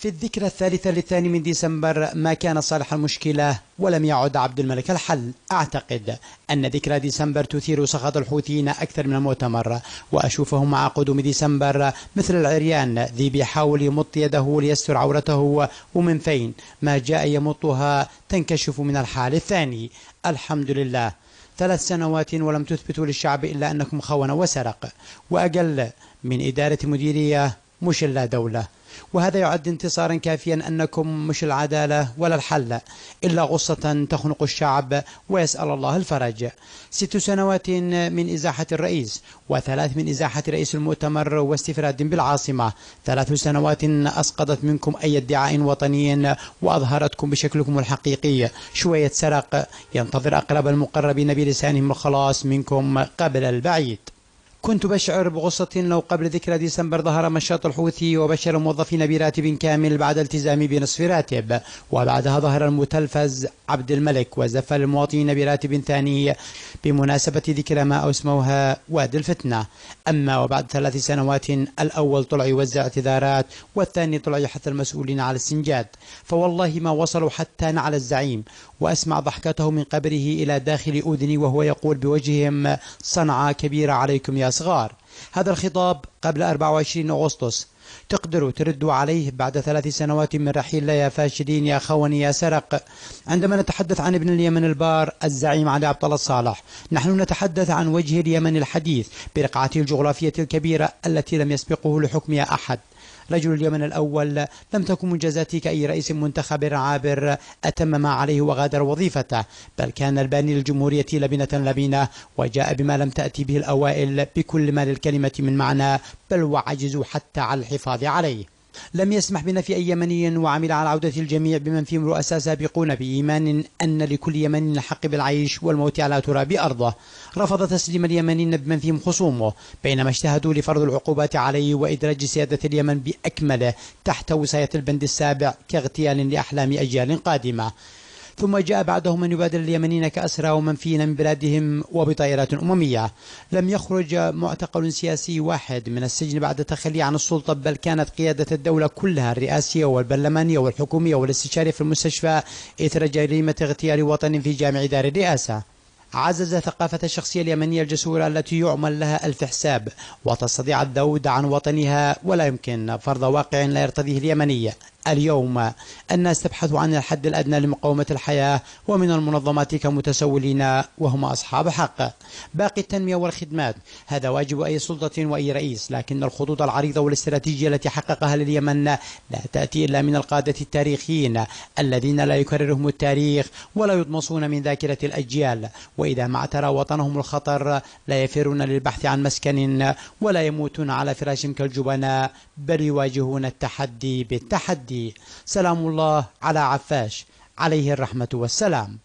في الذكرى الثالثة للثاني من ديسمبر ما كان صالح المشكلة ولم يعد عبد الملك الحل أعتقد أن ذكرى ديسمبر تثير سخط الحوثيين أكثر من المؤتمر وأشوفهم مع قدوم ديسمبر مثل العريان ذي بيحاول يمط يده ليستر عورته ومن فين ما جاء يمطها تنكشف من الحال الثاني الحمد لله ثلاث سنوات ولم تثبتوا للشعب إلا أنكم خونة وسرق وأقل من إدارة مديرية مش لا دولة وهذا يعد انتصارا كافيا أنكم مش العدالة ولا الحل إلا غصة تخنق الشعب ويسأل الله الفرج ست سنوات من إزاحة الرئيس وثلاث من إزاحة رئيس المؤتمر واستفراد بالعاصمة ثلاث سنوات أسقطت منكم أي ادعاء وطني وأظهرتكم بشكلكم الحقيقي شوية سرق ينتظر أقرب المقربين بلسانهم الخلاص منكم قبل البعيد كنت بشعر بغصة لو قبل ذكرى ديسمبر ظهر مشاط الحوثي وبشر الموظفين براتب كامل بعد التزامي بنصف راتب وبعدها ظهر المتلفز عبد الملك وزف المواطنين براتب ثاني بمناسبة ذكرى ما أسموها وادي الفتنة أما وبعد ثلاث سنوات الأول طلع يوزع اعتذارات والثاني طلع يحث المسؤولين على السنجاد فوالله ما وصلوا حتى على الزعيم وأسمع ضحكته من قبره إلى داخل أذني وهو يقول بوجههم صنعاء كبيرة عليكم يا صغار هذا الخطاب قبل 24 أغسطس تقدروا تردوا عليه بعد ثلاث سنوات من رحيل لا يا فاشلين يا خوني يا سرق عندما نتحدث عن ابن اليمن البار الزعيم علي عبد الله صالح نحن نتحدث عن وجه اليمن الحديث برقعته الجغرافية الكبيرة التي لم يسبقه لحكمها أحد رجل اليمن الأول لم تكن منجزاته كأي رئيس منتخب عابر أتم ما عليه وغادر وظيفته بل كان الباني للجمهورية لبنة لبنة وجاء بما لم تأتي به الأوائل بكل ما للكلمة من معنى بل وعجزوا حتى على الحفاظ عليه لم يسمح بنا في أي يمني وعمل على عودة الجميع بمن فيهم رؤساء سابقون بإيمان أن لكل يمني الحق بالعيش والموت على تراب أرضه رفض تسليم اليمنيين بمن فيهم خصومه بينما اجتهدوا لفرض العقوبات عليه وإدراج سيادة اليمن بأكمله تحت وصاية البند السابع كاغتيال لأحلام أجيال قادمة ثم جاء بعدهم من يبادر اليمنيين كأسرى ومنفيين من بلادهم وبطائرات أممية لم يخرج معتقل سياسي واحد من السجن بعد تخلي عن السلطة بل كانت قيادة الدولة كلها الرئاسية والبرلمانية والحكومية والاستشارية في المستشفى إثر جريمة اغتيال وطن في جامع دار الرئاسة عزز ثقافة الشخصية اليمنية الجسورة التي يعمل لها ألف حساب وتستطيع الذود عن وطنها ولا يمكن فرض واقع لا يرتضيه اليمني اليوم الناس تبحث عن الحد الأدنى لمقاومة الحياة ومن المنظمات كمتسولين وهم أصحاب حق باقي التنمية والخدمات هذا واجب أي سلطة وأي رئيس لكن الخطوط العريضة والاستراتيجية التي حققها لليمن لا تأتي إلا من القادة التاريخيين الذين لا يكررهم التاريخ ولا يضمصون من ذاكرة الأجيال وإذا ما اعترى وطنهم الخطر لا يفرون للبحث عن مسكن ولا يموتون على فراشهم كالجبناء بل يواجهون التحدي بالتحدي سلام الله على عفاش عليه الرحمة والسلام